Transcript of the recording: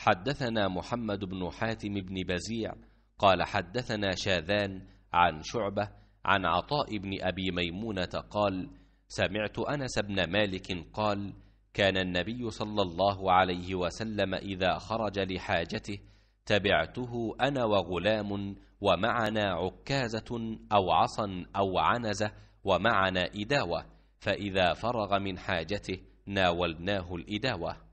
حدثنا محمد بن حاتم بن بزيع قال حدثنا شاذان عن شعبة عن عطاء بن أبي ميمونة قال سمعت أنس بن مالك قال كان النبي صلى الله عليه وسلم إذا خرج لحاجته تبعته أنا وغلام ومعنا عكازة أو عصا أو عنزة ومعنا إداوة فإذا فرغ من حاجته ناولناه الإداوة